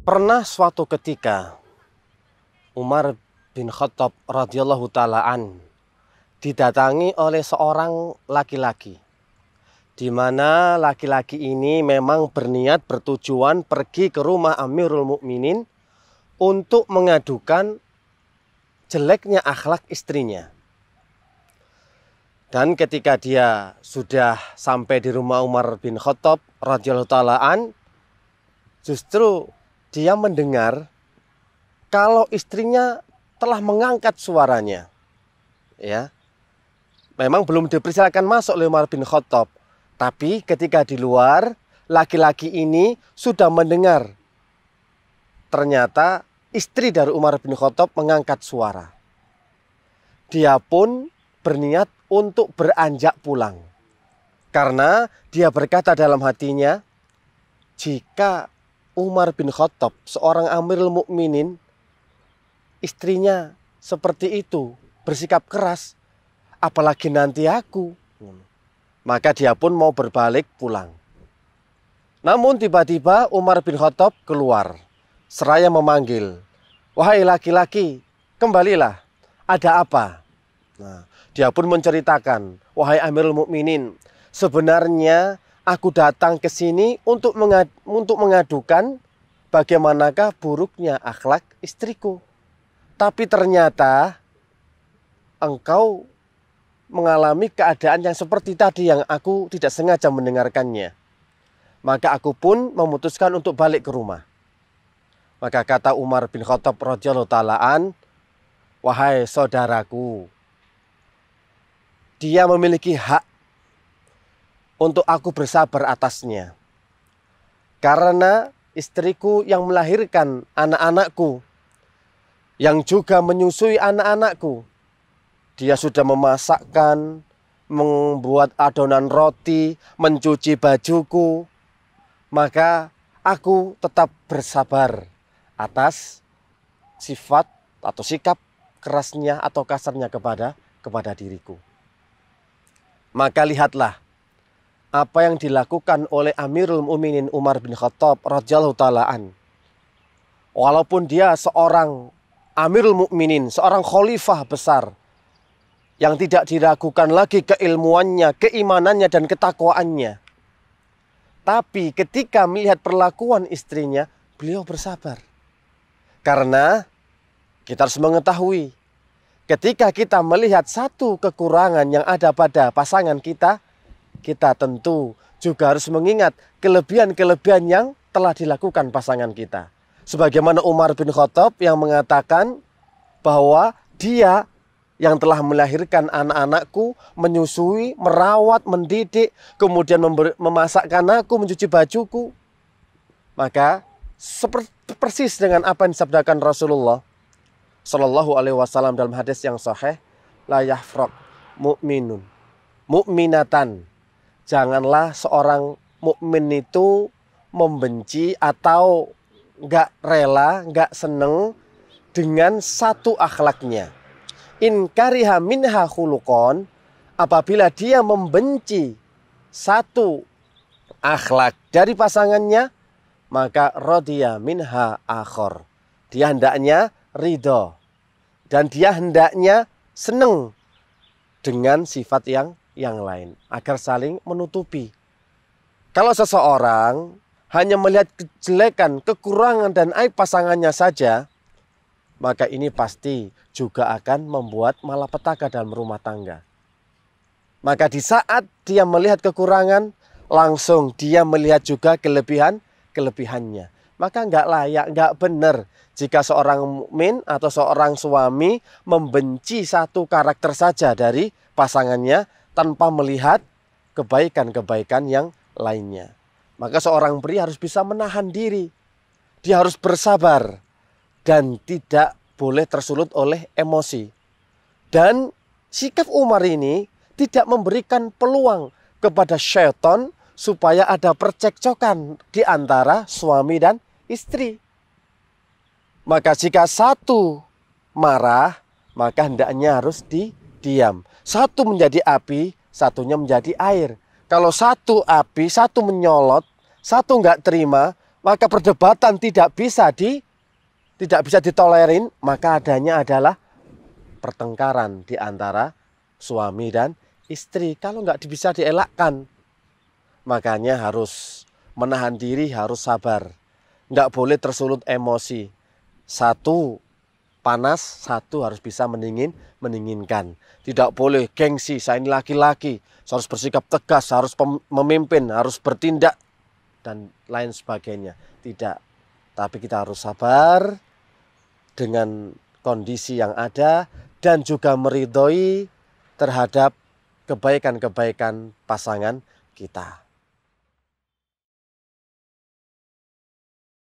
Pernah suatu ketika Umar bin Khattab radhiyallahu taalaan didatangi oleh seorang laki-laki di mana laki-laki ini memang berniat bertujuan pergi ke rumah Amirul Mukminin untuk mengadukan jeleknya akhlak istrinya. Dan ketika dia sudah sampai di rumah Umar bin Khattab radhiyallahu taalaan justru dia mendengar kalau istrinya telah mengangkat suaranya. Ya. Memang belum dipersilakan masuk oleh Umar bin Khattab, tapi ketika di luar laki-laki ini sudah mendengar. Ternyata istri dari Umar bin Khattab mengangkat suara. Dia pun berniat untuk beranjak pulang. Karena dia berkata dalam hatinya, jika Umar bin Khattab, seorang Amirul Mukminin, istrinya seperti itu, bersikap keras, apalagi nanti aku. Maka dia pun mau berbalik pulang. Namun tiba-tiba Umar bin Khattab keluar, seraya memanggil, "Wahai laki-laki, kembalilah. Ada apa?" Nah, dia pun menceritakan, "Wahai Amirul Mukminin, sebenarnya Aku datang ke sini untuk mengad untuk mengadukan bagaimanakah buruknya akhlak istriku. Tapi ternyata engkau mengalami keadaan yang seperti tadi yang aku tidak sengaja mendengarkannya. Maka aku pun memutuskan untuk balik ke rumah. Maka kata Umar bin Khattab radhiyallahu taalaan, "Wahai saudaraku, dia memiliki hak untuk aku bersabar atasnya. Karena istriku yang melahirkan anak-anakku, yang juga menyusui anak-anakku, dia sudah memasakkan, membuat adonan roti, mencuci bajuku, maka aku tetap bersabar atas sifat atau sikap kerasnya atau kasarnya kepada kepada diriku. Maka lihatlah apa yang dilakukan oleh Amirul Muminin Umar bin Khattab radhiyallahu taalaan. Walaupun dia seorang Amirul Mu'minin, seorang khalifah besar yang tidak diragukan lagi keilmuannya, keimanannya dan ketakwaannya. Tapi ketika melihat perlakuan istrinya, beliau bersabar. Karena kita harus mengetahui ketika kita melihat satu kekurangan yang ada pada pasangan kita, kita tentu juga harus mengingat kelebihan-kelebihan yang telah dilakukan pasangan kita. Sebagaimana Umar bin Khattab yang mengatakan bahwa dia yang telah melahirkan anak-anakku, menyusui, merawat, mendidik, kemudian memasakkan aku, mencuci bajuku. Maka seperti persis dengan apa yang disabdakan Rasulullah Shallallahu alaihi wasallam dalam hadis yang sahih, la yahfraq mu'minun mu'minatan janganlah seorang mukmin itu membenci atau nggak rela, nggak seneng dengan satu akhlaknya. In kariha minha hulukon, apabila dia membenci satu akhlak dari pasangannya, maka rodia minha akhor. Dia hendaknya ridho. Dan dia hendaknya seneng dengan sifat yang yang lain agar saling menutupi. Kalau seseorang hanya melihat kejelekan, kekurangan, dan aib pasangannya saja, maka ini pasti juga akan membuat malapetaka dalam rumah tangga. Maka di saat dia melihat kekurangan, langsung dia melihat juga kelebihan-kelebihannya. Maka nggak layak, nggak benar jika seorang mukmin atau seorang suami membenci satu karakter saja dari pasangannya tanpa melihat kebaikan-kebaikan yang lainnya. Maka seorang pria harus bisa menahan diri. Dia harus bersabar dan tidak boleh tersulut oleh emosi. Dan sikap Umar ini tidak memberikan peluang kepada syaitan supaya ada percekcokan di antara suami dan istri. Maka jika satu marah, maka hendaknya harus di diam. Satu menjadi api, satunya menjadi air. Kalau satu api, satu menyolot, satu nggak terima, maka perdebatan tidak bisa di tidak bisa ditolerin, maka adanya adalah pertengkaran di antara suami dan istri. Kalau nggak bisa dielakkan, makanya harus menahan diri, harus sabar. Nggak boleh tersulut emosi. Satu panas satu harus bisa mendingin mendinginkan tidak boleh gengsi saya ini laki-laki harus bersikap tegas harus memimpin harus bertindak dan lain sebagainya tidak tapi kita harus sabar dengan kondisi yang ada dan juga meridoi terhadap kebaikan-kebaikan pasangan kita.